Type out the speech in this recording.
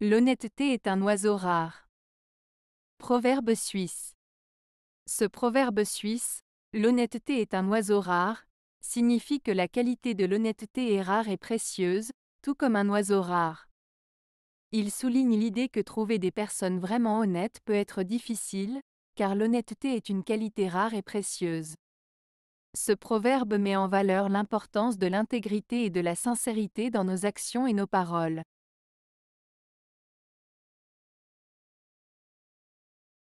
L'honnêteté est un oiseau rare. Proverbe suisse. Ce proverbe suisse, l'honnêteté est un oiseau rare, signifie que la qualité de l'honnêteté est rare et précieuse, tout comme un oiseau rare. Il souligne l'idée que trouver des personnes vraiment honnêtes peut être difficile, car l'honnêteté est une qualité rare et précieuse. Ce proverbe met en valeur l'importance de l'intégrité et de la sincérité dans nos actions et nos paroles.